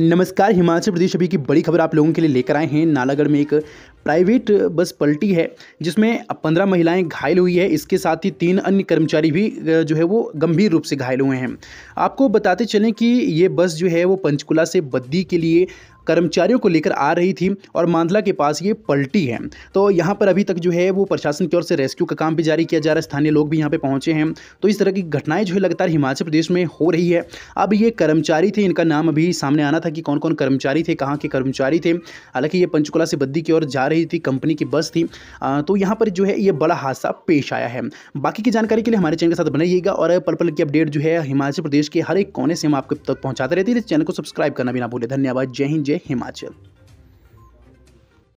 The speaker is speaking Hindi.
नमस्कार हिमाचल प्रदेश अभी की बड़ी खबर आप लोगों के लिए लेकर आए हैं नालागढ़ में एक प्राइवेट बस पलटी है जिसमें पंद्रह महिलाएं घायल हुई है इसके साथ ही तीन अन्य कर्मचारी भी जो है वो गंभीर रूप से घायल हुए हैं आपको बताते चलें कि ये बस जो है वो पंचकुला से बद्दी के लिए कर्मचारियों को लेकर आ रही थी और मांदला के पास ये पलटी है तो यहाँ पर अभी तक जो है वो प्रशासन की ओर से रेस्क्यू का काम भी जारी किया जा रहा है स्थानीय लोग भी यहाँ पे पहुँचे हैं तो इस तरह की घटनाएं जो है लगातार हिमाचल प्रदेश में हो रही है अब ये कर्मचारी थे इनका नाम अभी सामने आना था कि कौन कौन कर्मचारी थे कहाँ के कर्मचारी थे हालांकि ये पंचकुला से बद्दी की ओर जा रही थी कंपनी की बस थी तो यहाँ पर जो है ये बड़ा हादसा पेश आया है बाकी की जानकारी के लिए हमारे चैनल के साथ बनाइएगा और पल पल की अपडेट जो है हिमाचल प्रदेश के हर एक कोने से हम आपको तक पहुँचाते रहते हैं चैनल को सब्सक्राइब करना भी ना भूलें धन्यवाद जय हिंद जय हिमाचल